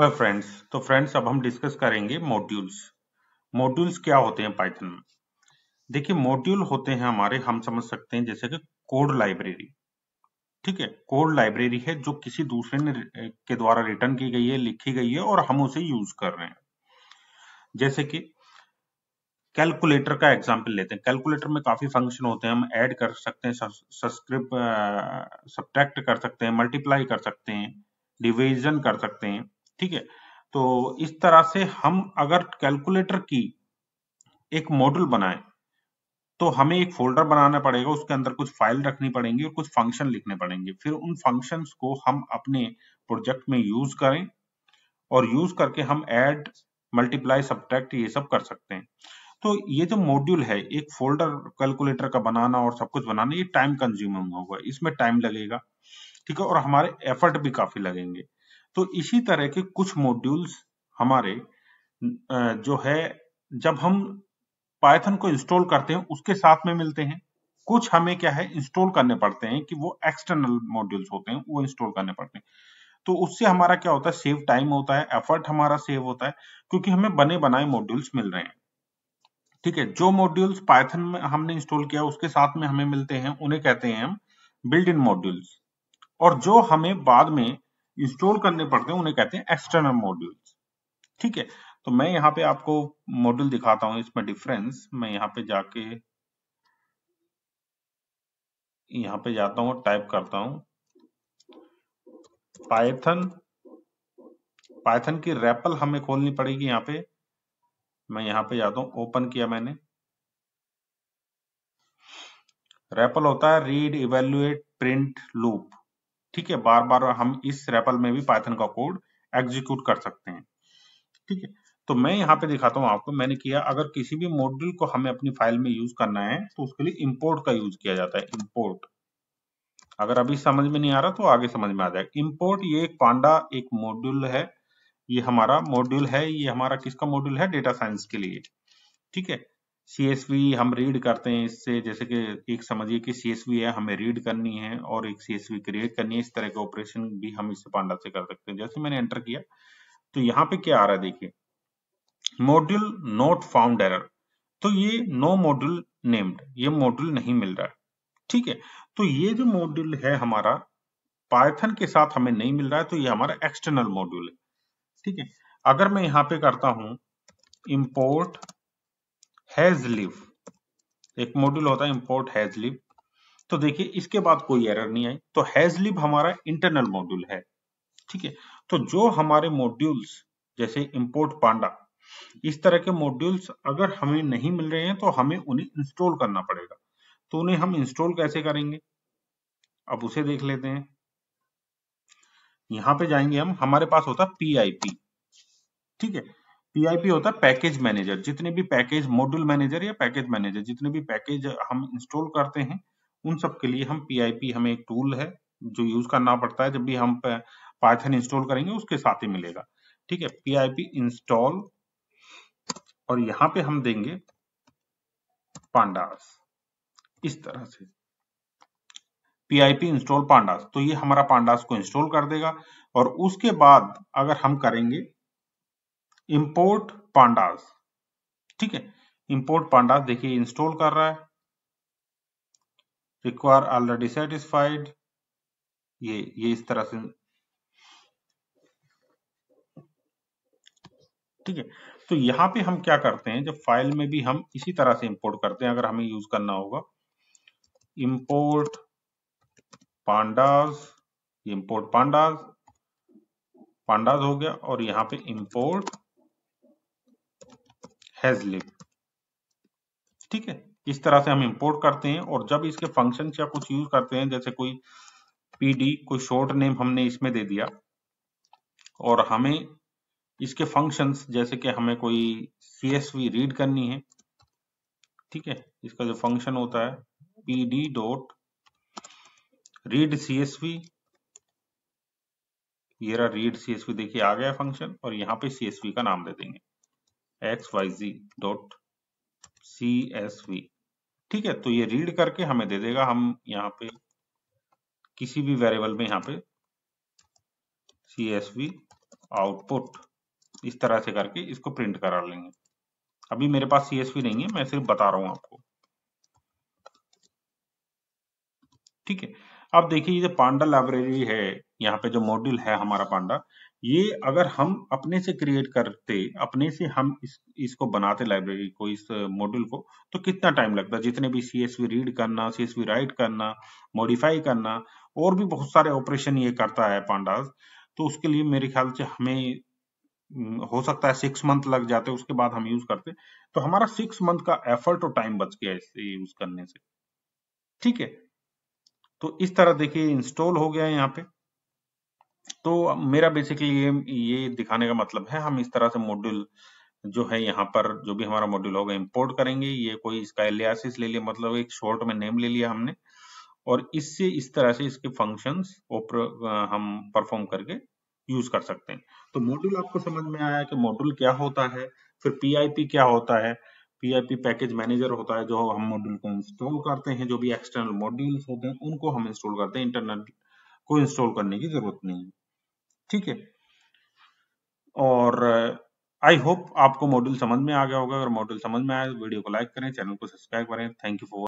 hi friends तो friends अब हम डिस्कस करेंगे मॉड्यूल्स मॉड्यूल्स क्या होते हैं पाइथन में देखिए मॉड्यूल होते हैं हमारे हम समझ सकते हैं जैसे कि कोड लाइब्रेरी ठीक है कोड लाइब्रेरी है जो किसी दूसरे ने के द्वारा रिटर्न की गई है लिखी गई है और हम उसे यूज कर रहे हैं जैसे कि कैलकुलेटर का एग्जाम्पल लेते हैं कैलकुलेटर में काफी फंक्शन होते हैं हम ऐड कर सकते हैं सब्सक्रिप्ट सब्ट्रैक्ट कर सकते हैं मल्टीप्लाई कर सकते हैं डिवीजन कर सकते हैं ठीक है तो इस तरह से हम अगर कैलकुलेटर की एक मॉड्यूल बनाए तो हमें एक फोल्डर बनाना पड़ेगा उसके अंदर कुछ फाइल रखनी पड़ेंगी और कुछ फंक्शन लिखने पड़ेंगे फिर उन फंक्शंस को हम अपने प्रोजेक्ट में यूज करें और यूज करके हम ऐड मल्टीप्लाई सब्ट्रैक्ट ये सब कर सकते हैं तो ये जो मॉड्यूल है एक फोल्डर कैलकुलेटर का बनाना और सब कुछ बनाना ये टाइम कंज्यूमिंग होगा इसमें टाइम लगेगा ठीक है और हमारे एफर्ट भी काफी लगेंगे तो इसी तरह के कुछ मॉड्यूल्स हमारे जो है जब हम पाइथन को इंस्टॉल करते हैं उसके साथ में मिलते हैं कुछ हमें क्या है इंस्टॉल करने पड़ते हैं कि वो एक्सटर्नल मॉड्यूल्स होते हैं वो इंस्टॉल करने पड़ते हैं तो उससे हमारा क्या होता है सेव टाइम होता है एफर्ट हमारा सेव होता है क्योंकि हमें बने बनाए मॉड्यूल्स मिल रहे हैं ठीक है जो मॉड्यूल्स पाइथन में हमने इंस्टॉल किया उसके साथ में हमें मिलते हैं उन्हें कहते हैं हम बिल्ड इन मॉड्यूल्स और जो हमें बाद में इंस्टॉल करने पड़ते हैं उन्हें कहते हैं एक्सटर्नल मॉड्यूल्स ठीक है तो मैं यहाँ पे आपको मॉड्यूल दिखाता हूं इसमें डिफरेंस मैं यहाँ पे जाके यहाँ पे जाता हूं टाइप करता हूं पाइथन पाइथन की रेपल हमें खोलनी पड़ेगी यहाँ पे मैं यहाँ पे जाता हूं ओपन किया मैंने रेपल होता है रीड इवेल्युएट प्रिंट लूप ठीक है बार बार हम इस रेपल में भी पाइथन का कोड एग्जीक्यूट कर सकते हैं ठीक है तो मैं यहाँ पे दिखाता हूँ आपको मैंने किया अगर किसी भी मॉड्यूल को हमें अपनी फाइल में यूज करना है तो उसके लिए इम्पोर्ट का यूज किया जाता है इम्पोर्ट अगर अभी समझ में नहीं आ रहा तो आगे समझ में आ जाएगा इम्पोर्ट ये एक पांडा एक मॉड्यूल है ये हमारा मॉड्यूल है ये हमारा किसका मॉड्यूल है डेटा साइंस के लिए ठीक है सी हम रीड करते हैं इससे जैसे कि एक समझिए कि सी है हमें रीड करनी है और एक सी क्रिएट करनी है इस तरह का ऑपरेशन भी हम इससे पांडा से कर सकते हैं जैसे मैंने एंटर किया तो यहाँ पे क्या आ रहा है देखिए मॉड्यूल नोट फाउंड एरर तो ये नो मॉड्यूल नेम्ड ये मॉड्यूल नहीं मिल रहा है ठीक है तो ये जो मॉड्यूल है हमारा पाइथन के साथ हमें नहीं मिल रहा है तो ये हमारा एक्सटर्नल मॉड्यूल है ठीक है अगर मैं यहाँ पे करता हूं इम्पोर्ट हैज लिव एक मॉड्यूल होता है इंपोर्ट हैज लिव तो देखिए इसके बाद कोई एरर नहीं आई तो हैज लिव हमारा इंटरनल मॉड्यूल है ठीक है तो जो हमारे मॉड्यूल्स जैसे इंपोर्ट पांडा इस तरह के मॉड्यूल्स अगर हमें नहीं मिल रहे हैं तो हमें उन्हें इंस्टॉल करना पड़ेगा तो उन्हें हम इंस्टॉल कैसे करेंगे अब उसे देख लेते हैं यहां पे जाएंगे हम हमारे पास होता आई पी ठीक है पीआईपी होता है पैकेज मैनेजर जितने भी पैकेज मॉड्यूल मैनेजर या पैकेज मैनेजर जितने भी पैकेज हम इंस्टॉल करते हैं उन सब के लिए हम पीआईपी हमें एक टूल है जो यूज करना पड़ता है जब भी हम पाइथन इंस्टॉल करेंगे उसके साथ ही मिलेगा ठीक है पीआईपी इंस्टॉल और यहां पे हम देंगे पांडास इस तरह से पीआईपी इंस्टॉल पांडास तो ये हमारा पांडास को इंस्टॉल कर देगा और उसके बाद अगर हम करेंगे इंपोर्ट पांडास ठीक है इंपोर्ट पांडास देखिए इंस्टॉल कर रहा है रिक्वायर ऑलरेडी सेटिस्फाइड ये ये इस तरह से ठीक है तो यहां पे हम क्या करते हैं जब फाइल में भी हम इसी तरह से इंपोर्ट करते हैं अगर हमें यूज करना होगा import pandas import pandas pandas हो गया और यहां पे इंपोर्ट हैजलिप ठीक है इस तरह से हम इंपोर्ट करते हैं और जब इसके फंक्शन या कुछ यूज करते हैं जैसे कोई पीडी कोई शॉर्ट नेम हमने इसमें दे दिया और हमें इसके फंक्शंस जैसे कि हमें कोई सी रीड करनी है ठीक है इसका जो फंक्शन होता है P D dot read CSV ये रहा रीड सीएसवी देखिए आ गया फंक्शन और यहाँ पे सीएसवी का नाम दे देंगे वी ठीक है तो ये रीड करके हमें दे देगा हम यहाँ पे किसी भी वेरिएबल में यहाँ पे csv आउटपुट इस तरह से करके इसको प्रिंट करा लेंगे अभी मेरे पास csv नहीं है मैं सिर्फ बता रहा हूं आपको ठीक है अब देखिए ये जो पांडा लाइब्रेरी है यहाँ पे जो मॉड्यूल है हमारा पांडा ये अगर हम अपने से क्रिएट करते अपने से हम इस इसको बनाते लाइब्रेरी को इस मॉड्यूल को तो कितना टाइम लगता जितने भी सी एस वी रीड करना सी एस वी राइट करना मॉडिफाई करना और भी बहुत सारे ऑपरेशन ये करता है पांडास तो उसके लिए मेरे ख्याल से हमें हो सकता है सिक्स मंथ लग जाते उसके बाद हम यूज करते तो हमारा सिक्स मंथ का एफर्ट और टाइम बच गया इससे यूज करने से ठीक है तो इस तरह देखिए इंस्टॉल हो गया है यहाँ पे तो मेरा बेसिकली ये ये दिखाने का मतलब है हम इस तरह से मॉड्यूल जो है यहाँ पर जो भी हमारा मॉड्यूल होगा इंपोर्ट करेंगे ये कोई इसका एलियासिस ले लिया मतलब एक शॉर्ट में नेम ले लिया हमने और इससे इस तरह से इसके फंक्शन हम परफॉर्म करके यूज कर सकते हैं तो मॉड्यूल आपको समझ में आया कि मॉड्यूल क्या होता है फिर पी क्या होता है पीआईपी पैकेज मैनेजर होता है जो हम मॉड्यूल को इंस्टॉल करते हैं जो भी एक्सटर्नल मॉड्यूल्स होते हैं उनको हम इंस्टॉल करते हैं इंटरनेट को इंस्टॉल करने की जरूरत नहीं है ठीक है और आई होप आपको मॉड्यूल समझ में आ गया होगा अगर मॉड्यूल समझ में आया तो वीडियो को लाइक करें चैनल को सब्सक्राइब करें थैंक यू फॉर